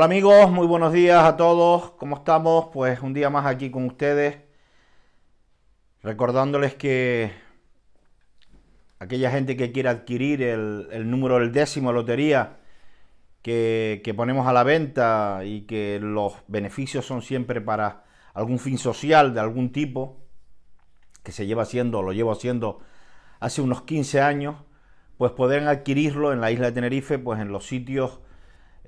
Hola amigos, muy buenos días a todos. ¿Cómo estamos? Pues un día más aquí con ustedes. Recordándoles que aquella gente que quiera adquirir el, número del décimo de lotería que, que, ponemos a la venta y que los beneficios son siempre para algún fin social de algún tipo, que se lleva haciendo, lo llevo haciendo hace unos 15 años, pues pueden adquirirlo en la isla de Tenerife, pues en los sitios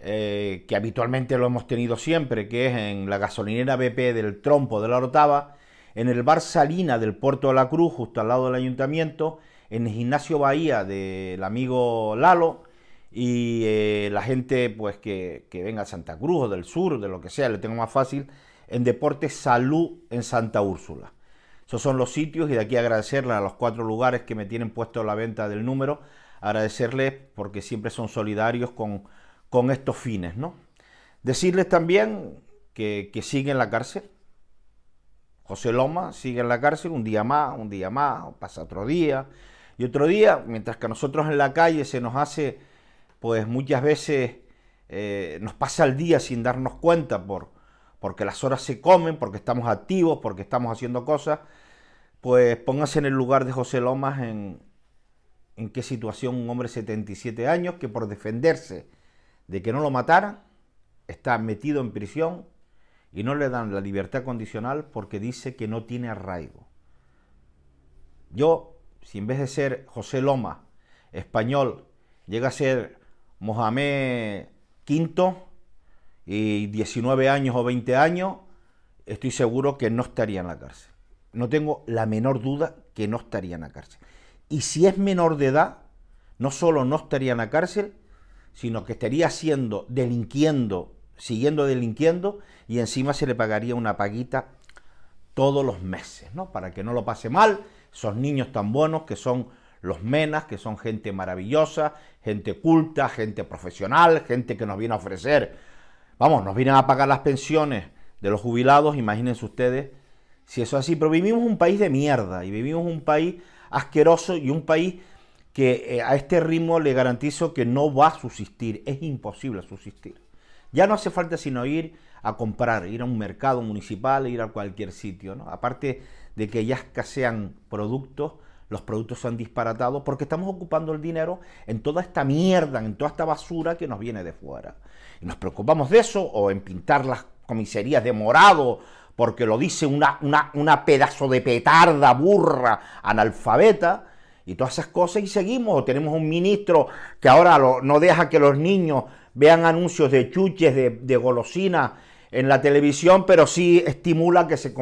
eh, que habitualmente lo hemos tenido siempre, que es en la gasolinera BP del Trompo de la Orotava, en el bar Salina del Puerto de la Cruz, justo al lado del ayuntamiento, en el gimnasio Bahía del amigo Lalo, y eh, la gente pues que, venga a Santa Cruz o del sur, de lo que sea, le tengo más fácil, en Deportes Salud en Santa Úrsula. Esos son los sitios y de aquí agradecerle a los cuatro lugares que me tienen puesto la venta del número, agradecerles porque siempre son solidarios con con estos fines, ¿no? Decirles también que, sigue en la cárcel. José Loma sigue en la cárcel un día más, un día más, pasa otro día y otro día, mientras que a nosotros en la calle se nos hace, pues muchas veces eh, nos pasa el día sin darnos cuenta por, porque las horas se comen, porque estamos activos, porque estamos haciendo cosas, pues póngase en el lugar de José Lomas en, en qué situación un hombre de 77 años que por defenderse de que no lo matara, está metido en prisión y no le dan la libertad condicional porque dice que no tiene arraigo. Yo, si en vez de ser José Loma, español, llega a ser Mohamed V y 19 años o 20 años, estoy seguro que no estaría en la cárcel. No tengo la menor duda que no estaría en la cárcel. Y si es menor de edad, no solo no estaría en la cárcel, sino que estaría haciendo, delinquiendo, siguiendo delinquiendo y encima se le pagaría una paguita todos los meses, ¿no? Para que no lo pase mal, esos niños tan buenos que son los menas, que son gente maravillosa, gente culta, gente profesional, gente que nos viene a ofrecer, vamos, nos vienen a pagar las pensiones de los jubilados, imagínense ustedes si eso es así, pero vivimos un país de mierda y vivimos un país asqueroso y un país que eh, a este ritmo le garantizo que no va a subsistir, es imposible subsistir. Ya no hace falta sino ir a comprar, ir a un mercado municipal, ir a cualquier sitio, ¿no? Aparte de que ya escasean productos, los productos se han disparatado porque estamos ocupando el dinero en toda esta mierda, en toda esta basura que nos viene de fuera. Y nos preocupamos de eso o en pintar las comiserías de morado porque lo dice una, una, una pedazo de petarda burra analfabeta y todas esas cosas y seguimos. Tenemos un ministro que ahora no deja que los niños vean anuncios de chuches, de, golosinas en la televisión, pero sí estimula que se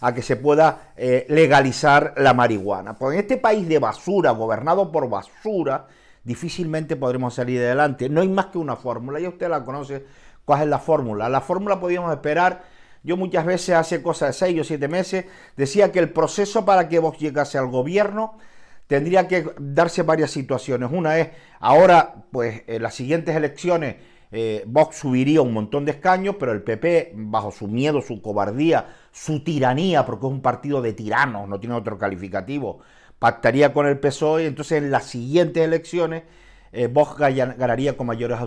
a que se pueda eh, legalizar la marihuana. Pues en este país de basura, gobernado por basura, difícilmente podremos salir adelante. No hay más que una fórmula, y usted la conoce, cuál es la fórmula. La fórmula podíamos esperar yo muchas veces, hace cosas de seis o siete meses, decía que el proceso para que vos llegase al gobierno tendría que darse varias situaciones. Una es, ahora, pues en las siguientes elecciones, eh, Vox subiría un montón de escaños, pero el PP, bajo su miedo, su cobardía, su tiranía, porque es un partido de tiranos, no tiene otro calificativo, pactaría con el PSOE, entonces en las siguientes elecciones eh, Vox ganaría con mayoría,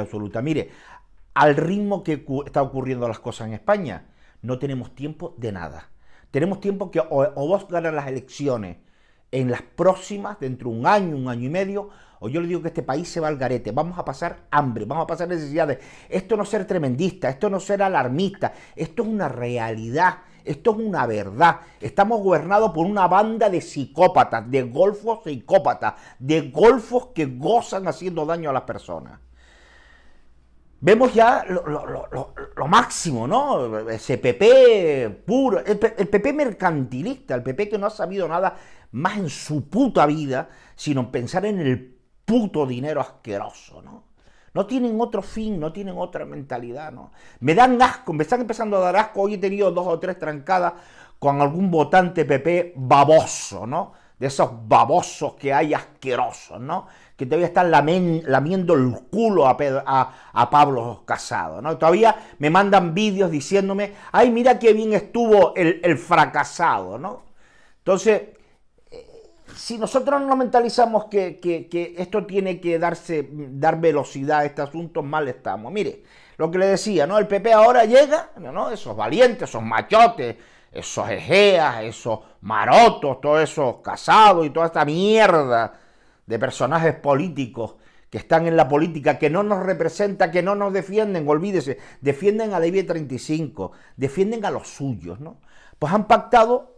absoluta. Mire, al ritmo que está ocurriendo las cosas en España, no tenemos tiempo de nada. Tenemos tiempo que o, o Vox gana las elecciones en las próximas, dentro de un año, un año y medio, o yo le digo que este país se va al garete, vamos a pasar hambre, vamos a pasar necesidades. Esto no ser tremendista, esto no ser alarmista, esto es una realidad, esto es una verdad. Estamos gobernados por una banda de psicópatas, de golfos psicópatas, de golfos que gozan haciendo daño a las personas. Vemos ya lo, máximo, ¿no? Ese PP puro, el PP mercantilista, el PP que no ha sabido nada más en su puta vida, sino pensar en el puto dinero asqueroso, ¿no? No tienen otro fin, no tienen otra mentalidad, ¿no? Me dan asco, me están empezando a dar asco. Hoy he tenido dos o tres trancadas con algún votante PP baboso, ¿no? De esos babosos que hay asquerosos, ¿no? Que todavía están lamiendo el culo a, Pablo Casado, ¿no? Todavía me mandan vídeos diciéndome, ay, mira qué bien estuvo el, el fracasado, ¿no? Entonces, si nosotros no mentalizamos que, esto tiene que darse, dar velocidad a este asunto, mal estamos. Mire, lo que le decía, ¿no? El PP ahora llega, ¿no? Esos valientes, esos machotes, esos ejeas, esos marotos, todos esos casados y toda esta mierda de personajes políticos que están en la política, que no nos representa, que no nos defienden, olvídese, defienden a la 35 defienden a los suyos, ¿no? Pues han pactado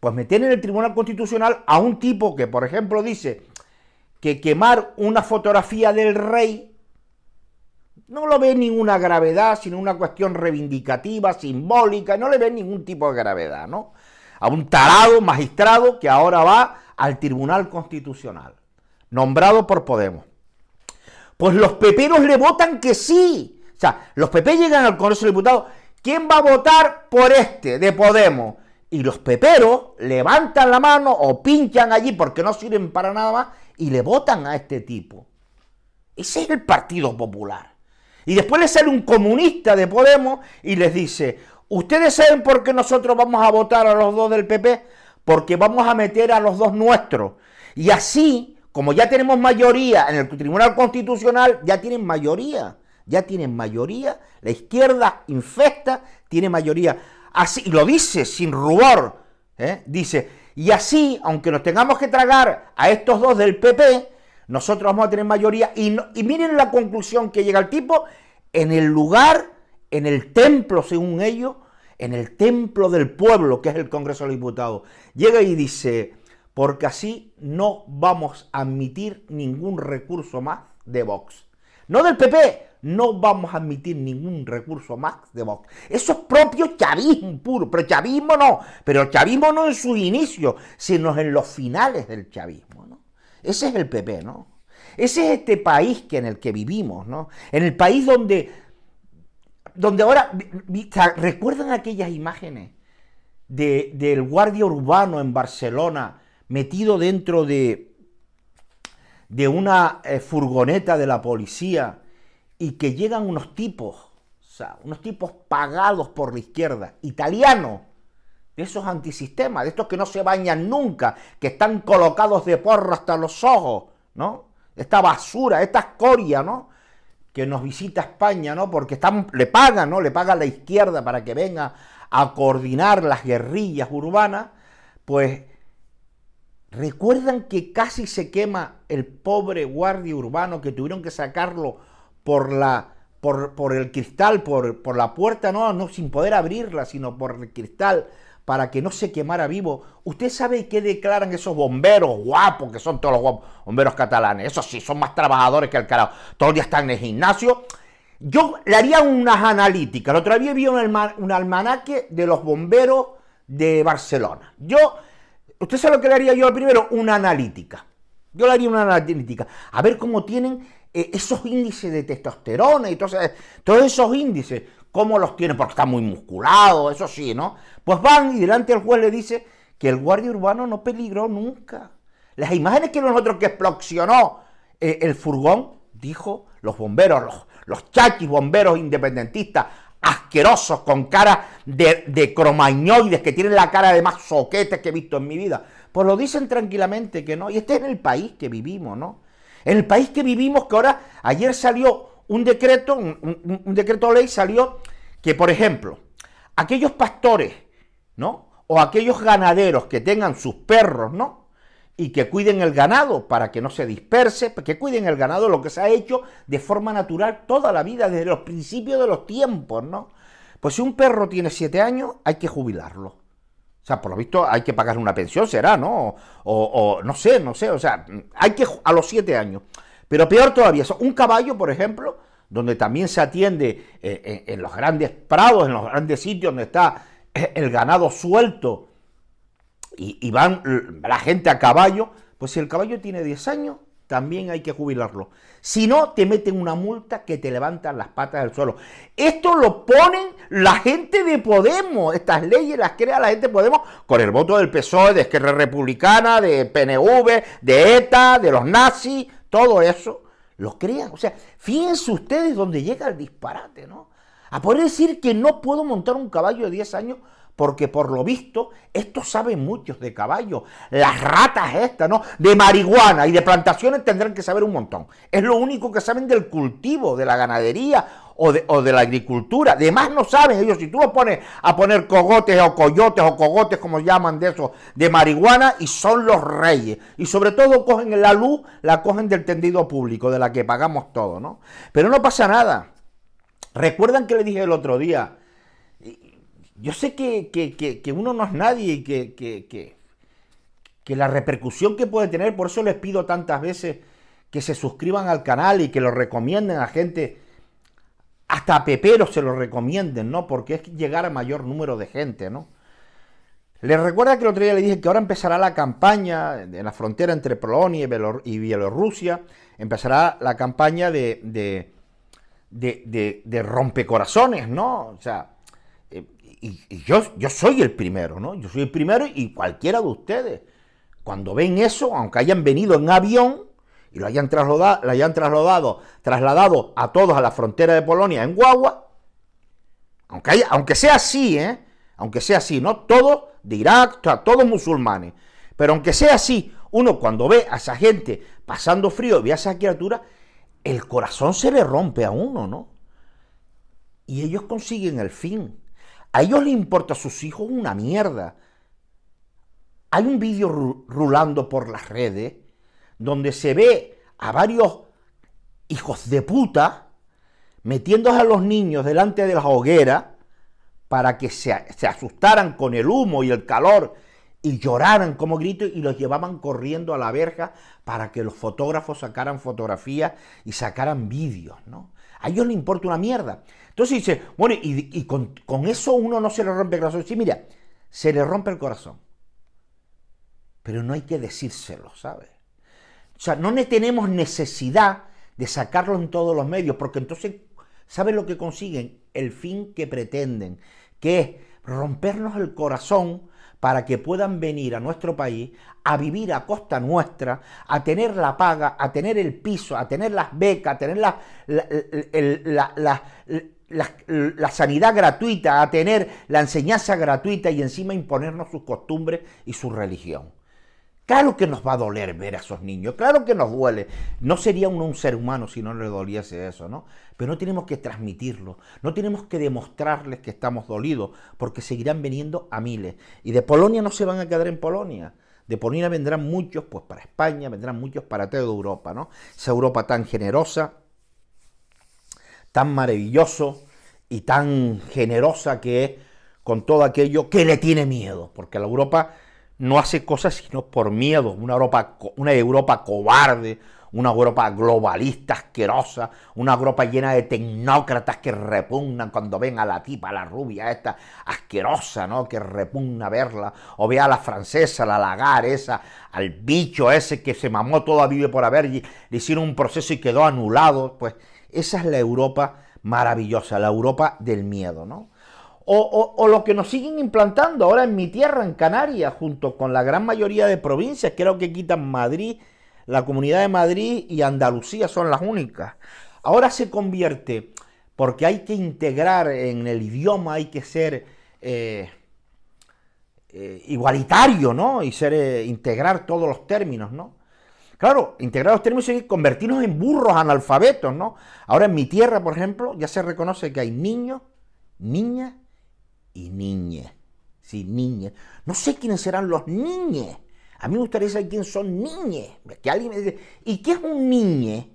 pues meten en el Tribunal Constitucional a un tipo que, por ejemplo, dice que quemar una fotografía del rey no lo ve ninguna gravedad, sino una cuestión reivindicativa, simbólica, no le ve ningún tipo de gravedad, ¿no? A un tarado magistrado que ahora va al Tribunal Constitucional, nombrado por Podemos. Pues los peperos le votan que sí. O sea, los peperos llegan al Congreso de Diputados. ¿Quién va a votar por este de Podemos? y los peperos levantan la mano o pinchan allí porque no sirven para nada más y le votan a este tipo. Ese es el Partido Popular. Y después le sale un comunista de Podemos y les dice, ¿ustedes saben por qué nosotros vamos a votar a los dos del PP? Porque vamos a meter a los dos nuestros. Y así, como ya tenemos mayoría en el Tribunal Constitucional, ya tienen mayoría. Ya tienen mayoría. La izquierda infecta, tiene mayoría así, lo dice sin rubor, ¿eh? dice, y así, aunque nos tengamos que tragar a estos dos del PP, nosotros vamos a tener mayoría. Y, y miren la conclusión que llega el tipo, en el lugar, en el templo, según ellos, en el templo del pueblo, que es el Congreso de los Diputados. Llega y dice, porque así no vamos a admitir ningún recurso más de Vox. No del PP, no vamos a admitir ningún recurso más de Vox. Eso es propio chavismo puro, pero chavismo no, pero chavismo no en su inicio, sino en los finales del chavismo. Ese es el PP, ¿no? Ese es este país que en el que vivimos, ¿no? En el país donde, donde ahora, ¿recuerdan aquellas imágenes del guardia urbano en Barcelona metido dentro de, de una eh, furgoneta de la policía? y que llegan unos tipos, o sea, unos tipos pagados por la izquierda, italiano, de esos antisistemas, de estos que no se bañan nunca, que están colocados de porro hasta los ojos, ¿no? Esta basura, esta escoria, ¿no? Que nos visita España, ¿no? Porque están, le pagan, ¿no? Le pagan la izquierda para que venga a coordinar las guerrillas urbanas, pues recuerdan que casi se quema el pobre guardia urbano que tuvieron que sacarlo por la por, el cristal, por, por, la puerta, no, no sin poder abrirla, sino por el cristal, para que no se quemara vivo. ¿Usted sabe qué declaran esos bomberos guapos, que son todos los bomberos catalanes? Esos sí, son más trabajadores que el carajo. Todos los días están en el gimnasio. Yo le haría unas analíticas. El otro día vi un, un almanaque de los bomberos de Barcelona. Yo, ¿usted sabe lo que le haría yo primero? Una analítica. Yo le haría una analítica. A ver cómo tienen eh, esos índices de testosterona y todo, todos esos índices, ¿cómo los tiene? Porque está muy musculado, eso sí, ¿no? Pues van y delante del juez le dice que el guardia urbano no peligró nunca. Las imágenes que nosotros que explosionó eh, el furgón, dijo los bomberos, los, los bomberos independentistas, asquerosos, con cara de, de cromañoides, que tienen la cara de más soquetes que he visto en mi vida. Pues lo dicen tranquilamente que no. Y este es el país que vivimos, ¿no? En el país que vivimos, que ahora, ayer salió un decreto, un, un decreto ley salió que, por ejemplo, aquellos pastores, ¿no? O aquellos ganaderos que tengan sus perros, ¿no? Y que cuiden el ganado para que no se disperse, que cuiden el ganado, lo que se ha hecho de forma natural toda la vida, desde los principios de los tiempos, ¿no? Pues si un perro tiene siete años, hay que jubilarlo sea, por lo visto hay que pagar una pensión, será, ¿no? O, no sé, no sé, o sea, hay que a los siete años. Pero peor todavía, un caballo, por ejemplo, donde también se atiende eh, eh, en, los grandes prados, en los grandes sitios donde está eh, el ganado suelto y, van la gente a caballo, pues si el caballo tiene diez años, también hay que jubilarlo. Si no, te meten una multa que te levantan las patas del suelo. Esto lo ponen la gente de Podemos. Estas leyes las crea la gente de Podemos con el voto del PSOE, de Esquerra Republicana, de PNV, de ETA, de los nazis, todo eso lo crean. O sea, fíjense ustedes dónde llega el disparate, ¿no? A poder decir que no puedo montar un caballo de 10 años porque por lo visto, esto saben muchos de caballos. Las ratas estas, ¿no? De marihuana y de plantaciones tendrán que saber un montón. Es lo único que saben del cultivo, de la ganadería o de, la agricultura. De más no saben ellos. Si tú los pones a poner cogotes o coyotes o cogotes, como llaman de eso, de marihuana, y son los reyes. Y sobre todo cogen la luz, la cogen del tendido público, de la que pagamos todo, ¿no? Pero no pasa nada. Recuerdan que le dije el otro día, yo sé que, uno no es nadie y que, la repercusión que puede tener, por eso les pido tantas veces que se suscriban al canal y que lo recomienden a gente, hasta a Pepero se lo recomienden, ¿no? Porque es llegar a mayor número de gente, ¿no? Les recuerda que el otro día le dije que ahora empezará la campaña en la frontera entre Polonia y Bielorrusia, empezará la campaña de, de, de, de, de rompecorazones, ¿no? O sea, y, yo, yo soy el primero, ¿no? Yo soy el primero y cualquiera de ustedes, cuando ven eso, aunque hayan venido en avión y lo hayan trasladado, hayan trasladado, trasladado a todos a la frontera de Polonia en guagua, aunque, aunque sea así, ¿eh? Aunque sea así, ¿no? Todos de Irak, todos musulmanes. Pero aunque sea así, uno cuando ve a esa gente pasando frío, ve a esa criatura, el corazón se le rompe a uno, ¿no? Y ellos consiguen el fin. A ellos les importa a sus hijos una mierda. Hay un vídeo rulando por las redes donde se ve a varios hijos de puta metiéndose a los niños delante de las hogueras para que se asustaran con el humo y el calor y lloraran como gritos y los llevaban corriendo a la verja para que los fotógrafos sacaran fotografías y sacaran vídeos, ¿no? A ellos les importa una mierda. Entonces dice, bueno, y, con, eso uno no se le rompe el corazón. Sí, mira, se le rompe el corazón. Pero no hay que decírselo, ¿sabes? O sea, no tenemos necesidad de sacarlo en todos los medios, porque entonces, ¿saben lo que consiguen? El fin que pretenden, que es rompernos el corazón para que puedan venir a nuestro país a vivir a costa nuestra, a tener la paga, a tener el piso, a tener las becas, a tener la, sanidad gratuita, a tener la enseñanza gratuita y encima imponernos sus costumbres y su religión. Claro que nos va a doler ver a esos niños, claro que nos duele. No sería uno un ser humano si no le doliese eso, ¿no? Pero no tenemos que transmitirlo, no tenemos que demostrarles que estamos dolidos, porque seguirán viniendo a miles. Y de Polonia no se van a quedar en Polonia. De Polonia vendrán muchos, pues para España, vendrán muchos para toda Europa, ¿no? Esa Europa tan generosa, tan maravilloso y tan generosa que es con todo aquello que le tiene miedo, porque la Europa no hace cosas sino por miedo, una Europa, una Europa cobarde, una Europa globalista asquerosa, una Europa llena de tecnócratas que repugnan cuando ven a la tipa, a la rubia esta asquerosa, ¿no? Que repugna verla, o ve a la francesa, la lagar esa, al bicho ese que se mamó toda vive por haber le hicieron un proceso y quedó anulado, pues esa es la Europa maravillosa, la Europa del miedo, ¿no? o, lo que nos siguen implantando ahora en mi tierra, en Canarias, junto con la gran mayoría de provincias, creo que quitan Madrid, la comunidad de Madrid y Andalucía son las únicas. Ahora se convierte, porque hay que integrar en el idioma, hay que ser eh, eh, igualitario, ¿no? Y ser, eh, integrar todos los términos, ¿no? Claro, integrar los términos y convertirnos en burros analfabetos, ¿no? Ahora en mi tierra, por ejemplo, ya se reconoce que hay niños, niñas y niñe. Sí, niñe. No sé quiénes serán los niñes. A mí me gustaría saber quién son niñes. Que alguien me dice, ¿y qué es un niñe?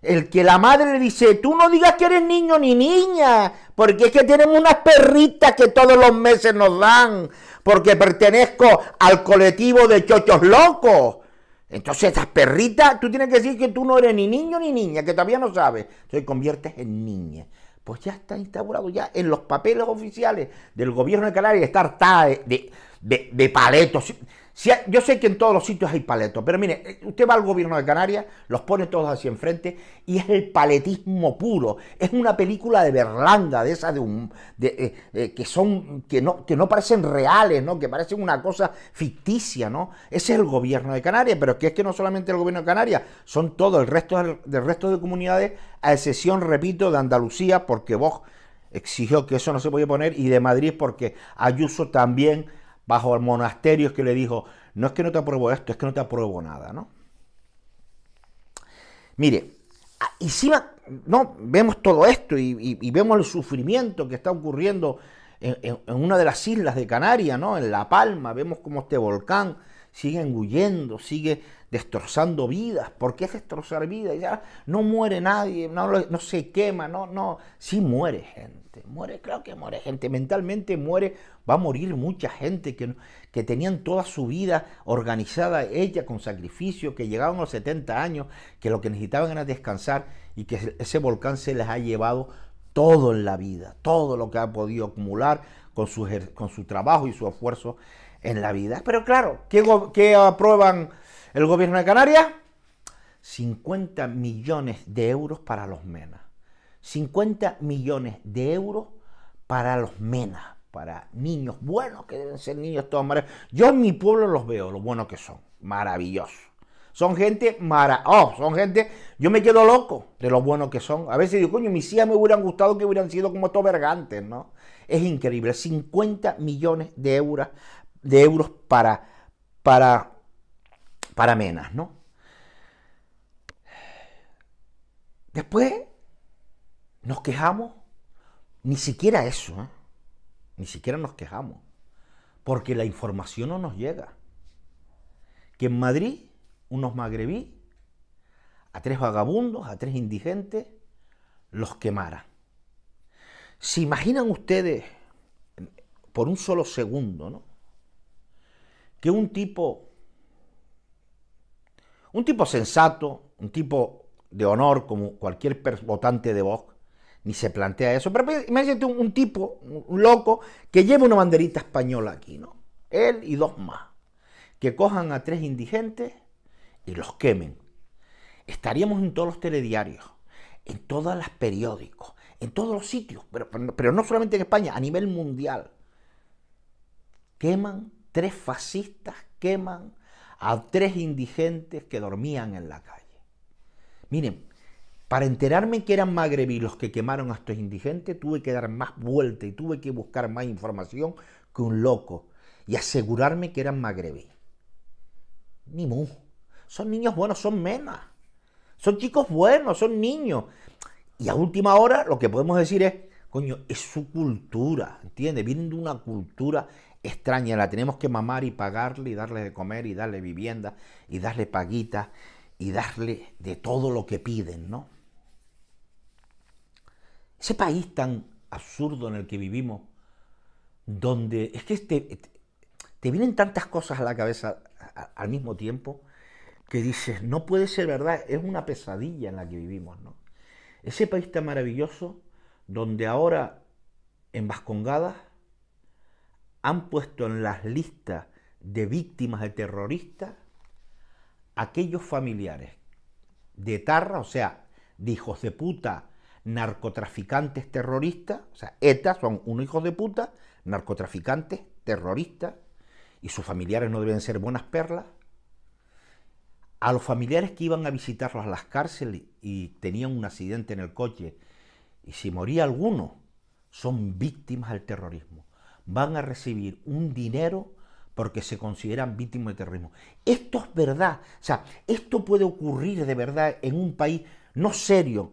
El que la madre le dice, tú no digas que eres niño ni niña, porque es que tenemos unas perritas que todos los meses nos dan, porque pertenezco al colectivo de chochos locos. Entonces, esas perritas, tú tienes que decir que tú no eres ni niño ni niña, que todavía no sabes. Entonces, conviertes en niña pues ya está instaurado, ya en los papeles oficiales del gobierno de Canarias está hartada de, de paletos yo sé que en todos los sitios hay paletos, pero mire, eh, usted va al gobierno de Canarias, los pone todos así enfrente y es el paletismo puro. Es una película de Berlanga, de esas de un, eh, eh, que son que no que no parecen reales, ¿no? Que parecen una cosa ficticia, ¿no? Ese es el gobierno de Canarias, pero que es que no solamente el gobierno de Canarias, son todo el resto del, resto de comunidades, a excepción, repito, de Andalucía, porque vos exigió que eso no se podía poner, y de Madrid porque Ayuso también bajo es que le dijo, no es que no te apruebo esto, es que no te apruebo nada, ¿no? Mire, encima, no, vemos todo esto y, vemos el sufrimiento que está ocurriendo en, una de las islas de Canarias, ¿no? En La Palma, vemos cómo este volcán Sigue huyendo, sigue destrozando vidas. ¿Por qué es destrozar vidas? Ya no muere nadie, no, se quema, no, no. Sí muere gente, muere, claro que muere gente, mentalmente muere, va a morir mucha gente que, que tenían toda su vida organizada, ella con sacrificio, que llegaban a los 70 años, que lo que necesitaban era descansar y que ese volcán se les ha llevado todo en la vida, todo lo que ha podido acumular con su, con su trabajo y su esfuerzo en la vida. Pero claro, ¿qué, aprueban el gobierno de Canarias? 50 millones de euros para los menas. 50 millones de euros para los menas. para niños buenos, que deben ser niños todos maravillosos. Yo en mi pueblo los veo, lo buenos que son, maravillosos. Son gente mara, oh, son gente, yo me quedo loco de lo buenos que son. A veces digo, coño, mis hijas me hubieran gustado que hubieran sido como estos vergantes, ¿no? Es increíble, 50 millones de euros de euros para, para, para Menas, ¿no? Después nos quejamos, ni siquiera eso, ¿eh? ni siquiera nos quejamos, porque la información no nos llega. Que en Madrid, unos magrebí, a tres vagabundos, a tres indigentes, los quemaran. ¿Se imaginan ustedes, por un solo segundo, ¿no? que un tipo, un tipo sensato, un tipo de honor como cualquier votante de Vox, ni se plantea eso. Pero imagínate un, tipo, un loco, que lleve una banderita española aquí, ¿no? Él y dos más. Que cojan a tres indigentes y los quemen. Estaríamos en todos los telediarios, en todos los periódicos, en todos los sitios, pero, pero no solamente en España, a nivel mundial. Queman tres fascistas queman a tres indigentes que dormían en la calle. Miren, para enterarme que eran magrebí los que quemaron a estos indigentes, tuve que dar más vuelta y tuve que buscar más información que un loco y asegurarme que eran magrebí. Ni mu. Son niños buenos, son menas. Son chicos buenos, son niños. Y a última hora lo que podemos decir es, coño, es su cultura, ¿entiendes? Vienen de una cultura extraña, la tenemos que mamar y pagarle y darle de comer y darle vivienda y darle paguita y darle de todo lo que piden, ¿no? Ese país tan absurdo en el que vivimos, donde es que te, te vienen tantas cosas a la cabeza al mismo tiempo que dices, no puede ser verdad, es una pesadilla en la que vivimos, ¿no? Ese país tan maravilloso donde ahora en Vascongadas han puesto en las listas de víctimas de terroristas aquellos familiares de Tarra, o sea, de hijos de puta, narcotraficantes terroristas, o sea, ETA son unos hijos de puta, narcotraficantes terroristas, y sus familiares no deben ser buenas perlas, a los familiares que iban a visitarlos a las cárceles y tenían un accidente en el coche, y si moría alguno, son víctimas del terrorismo van a recibir un dinero porque se consideran víctimas de terrorismo. Esto es verdad. O sea, esto puede ocurrir de verdad en un país no serio,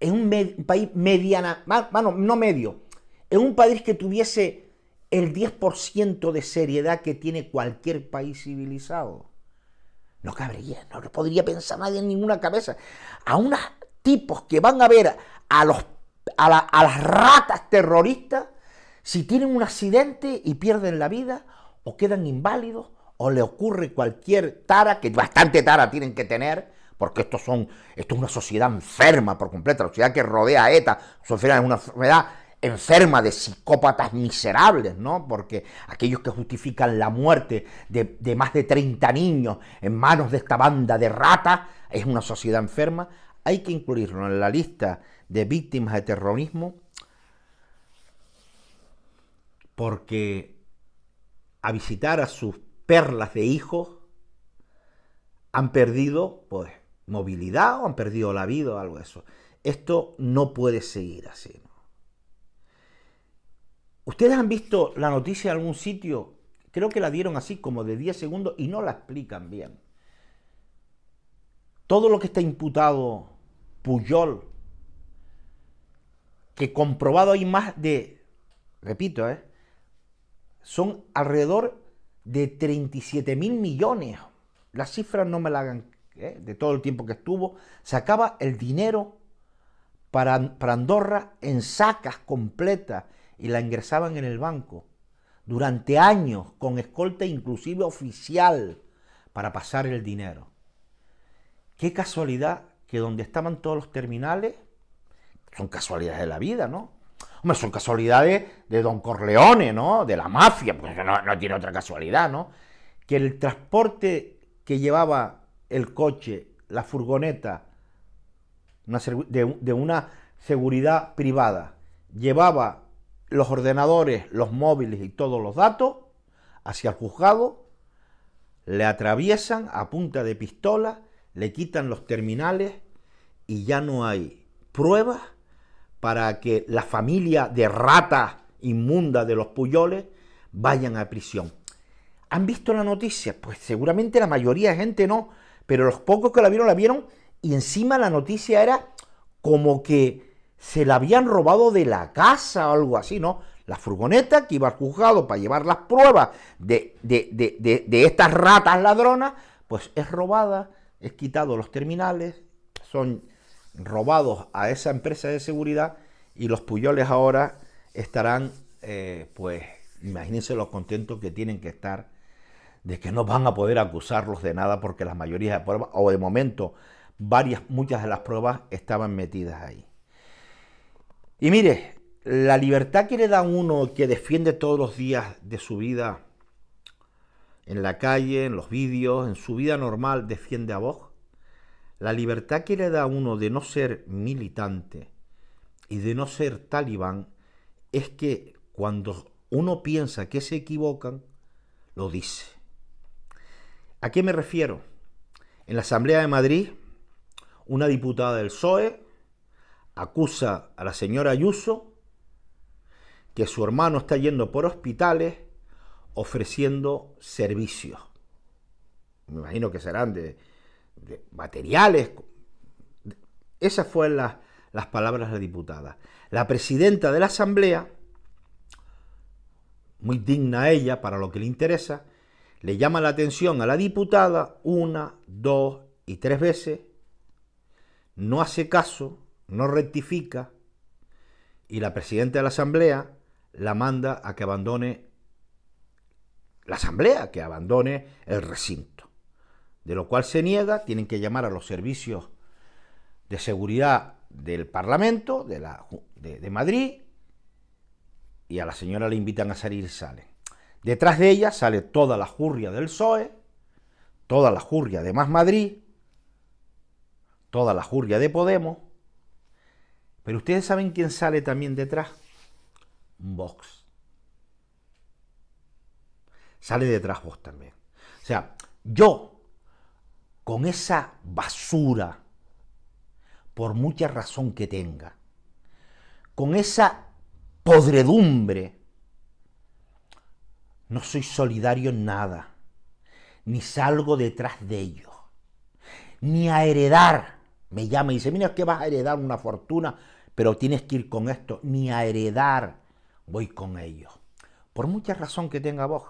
en un, país mediana, bueno, no medio, en un país que tuviese el 10% de seriedad que tiene cualquier país civilizado. No cabría, no lo podría pensar nadie en ninguna cabeza. A unos tipos que van a ver a, los, a las ratas terroristas si tienen un accidente y pierden la vida, o quedan inválidos, o le ocurre cualquier tara, que bastante tara tienen que tener, porque estos son, esto es una sociedad enferma por completo, la sociedad que rodea a ETA, es una enfermedad enferma de psicópatas miserables, ¿no? Porque aquellos que justifican la muerte de, de más de 30 niños en manos de esta banda de ratas, es una sociedad enferma, hay que incluirlo en la lista de víctimas de terrorismo porque a visitar a sus perlas de hijos han perdido pues, movilidad o han perdido la vida o algo de eso. Esto no puede seguir así. ¿Ustedes han visto la noticia en algún sitio? Creo que la dieron así como de 10 segundos y no la explican bien. Todo lo que está imputado Puyol, que comprobado hay más de, repito, ¿eh? son alrededor de 37 mil millones. Las cifras no me la hagan ¿eh? de todo el tiempo que estuvo. Sacaba el dinero para Andorra en sacas completas y la ingresaban en el banco durante años con escolta inclusive oficial para pasar el dinero. Qué casualidad que donde estaban todos los terminales, son casualidades de la vida, ¿no? son casualidades de Don Corleone, ¿no? De la mafia, porque no, no tiene otra casualidad, ¿no? Que el transporte que llevaba el coche, la furgoneta, de una seguridad privada, llevaba los ordenadores, los móviles y todos los datos hacia el juzgado, le atraviesan a punta de pistola, le quitan los terminales y ya no hay pruebas para que la familia de ratas inmundas de los Puyoles vayan a prisión. ¿Han visto la noticia? Pues seguramente la mayoría de gente no, pero los pocos que la vieron la vieron y encima la noticia era como que se la habían robado de la casa o algo así, ¿no? La furgoneta que iba al juzgado para llevar las pruebas de, de estas ratas ladronas, pues es robada, es quitado los terminales, son robados a esa empresa de seguridad y los puyoles ahora estarán, eh, pues, imagínense los contentos que tienen que estar de que no van a poder acusarlos de nada porque las mayorías de pruebas, o de momento, varias, muchas de las pruebas estaban metidas ahí. Y mire, la libertad que le da uno que defiende todos los días de su vida en la calle, en los vídeos, en su vida normal, defiende a vos, la libertad que le da a uno de no ser militante y de no ser talibán es que cuando uno piensa que se equivocan, lo dice. ¿A qué me refiero? En la Asamblea de Madrid, una diputada del PSOE acusa a la señora Ayuso que su hermano está yendo por hospitales ofreciendo servicios. Me imagino que serán de materiales. Esas fueron las, las palabras de la diputada. La presidenta de la Asamblea, muy digna ella para lo que le interesa, le llama la atención a la diputada una, dos y tres veces, no hace caso, no rectifica, y la presidenta de la Asamblea la manda a que abandone la Asamblea, que abandone el recinto de lo cual se niega, tienen que llamar a los servicios de seguridad del Parlamento de, la, de, Madrid y a la señora le invitan a salir y sale. Detrás de ella sale toda la jurria del PSOE, toda la jurria de Más Madrid, toda la jurria de Podemos. Pero ustedes saben quién sale también detrás. Vox. Sale detrás Vox también. O sea, yo con esa basura, por mucha razón que tenga, con esa podredumbre, no soy solidario en nada, ni salgo detrás de ellos, ni a heredar. Me llama y dice, mira, es que vas a heredar una fortuna, pero tienes que ir con esto, ni a heredar voy con ellos. Por mucha razón que tenga vos,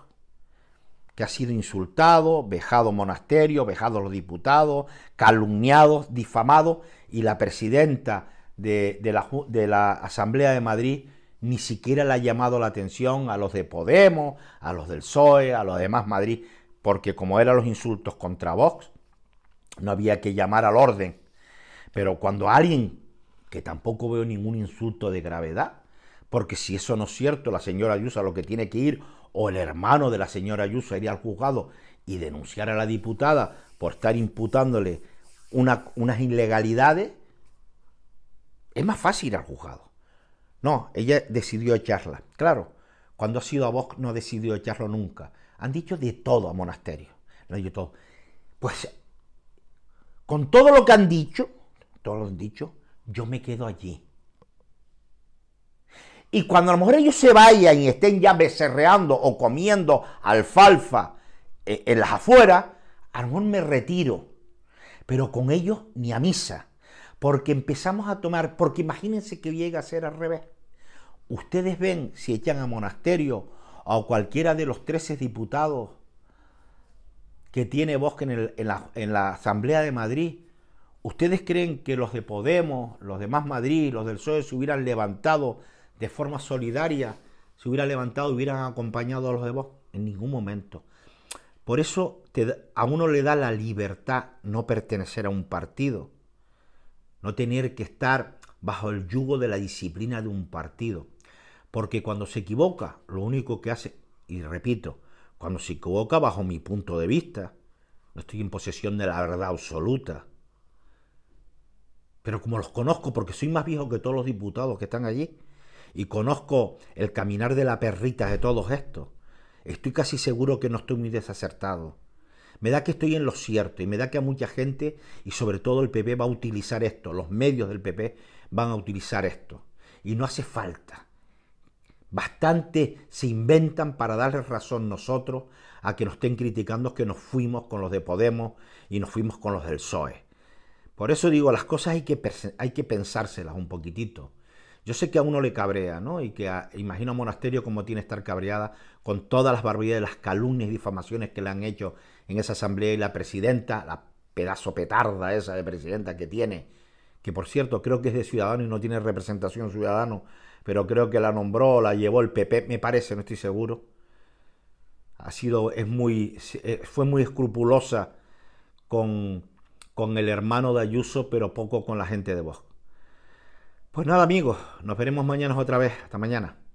que ha sido insultado, vejado monasterio, vejado los diputados, calumniado, difamado, y la presidenta de, la, Asamblea de Madrid ni siquiera le ha llamado la atención a los de Podemos, a los del PSOE, a los demás Madrid, porque como eran los insultos contra Vox, no había que llamar al orden. Pero cuando alguien, que tampoco veo ningún insulto de gravedad, porque si eso no es cierto, la señora Ayuso lo que tiene que ir o el hermano de la señora Ayuso iría al juzgado y denunciar a la diputada por estar imputándole unas ilegalidades, es más fácil ir al juzgado. No, ella decidió echarla. Claro, cuando ha sido a vos no decidió echarlo nunca. Han dicho de todo a Monasterio. dicho todo. Pues con todo lo que han dicho, todo lo han dicho, yo me quedo allí. Y cuando a lo mejor ellos se vayan y estén ya becerreando o comiendo alfalfa eh, en las afueras, a lo mejor me retiro. Pero con ellos ni a misa. Porque empezamos a tomar, porque imagínense que llega a ser al revés. Ustedes ven si echan a monasterio a cualquiera de los 13 diputados que tiene Bosque en, la, en, la, Asamblea de Madrid, ¿ustedes creen que los de Podemos, los de Más Madrid, los del PSOE se hubieran levantado de forma solidaria se hubiera levantado y hubieran acompañado a los de vos En ningún momento. Por eso a uno le da la libertad no pertenecer a un partido, no tener que estar bajo el yugo de la disciplina de un partido. Porque cuando se equivoca, lo único que hace, y repito, cuando se equivoca bajo mi punto de vista, no estoy en posesión de la verdad absoluta. Pero como los conozco, porque soy más viejo que todos los diputados que están allí, y conozco el caminar de la perrita de todos estos, estoy casi seguro que no estoy muy desacertado. Me da que estoy en lo cierto y me da que a mucha gente, y sobre todo el PP, va a utilizar esto, los medios del PP van a utilizar esto. Y no hace falta. Bastante se inventan para darle razón nosotros a que nos estén criticando que nos fuimos con los de Podemos y nos fuimos con los del PSOE. Por eso digo, las cosas hay que, hay que pensárselas un poquitito. Yo sé que a uno le cabrea, ¿no? Y que ah, imagino a Monasterio como tiene estar cabreada con todas las barbaridades, las calumnias y difamaciones que le han hecho en esa asamblea y la presidenta, la pedazo petarda esa de presidenta que tiene, que por cierto creo que es de ciudadano y no tiene representación ciudadano, pero creo que la nombró, la llevó el PP, me parece, no estoy seguro. Ha sido, es muy, eh, fue muy escrupulosa con, con el hermano de Ayuso, pero poco con la gente de Vox. Pues nada amigos, nos veremos mañana otra vez. Hasta mañana.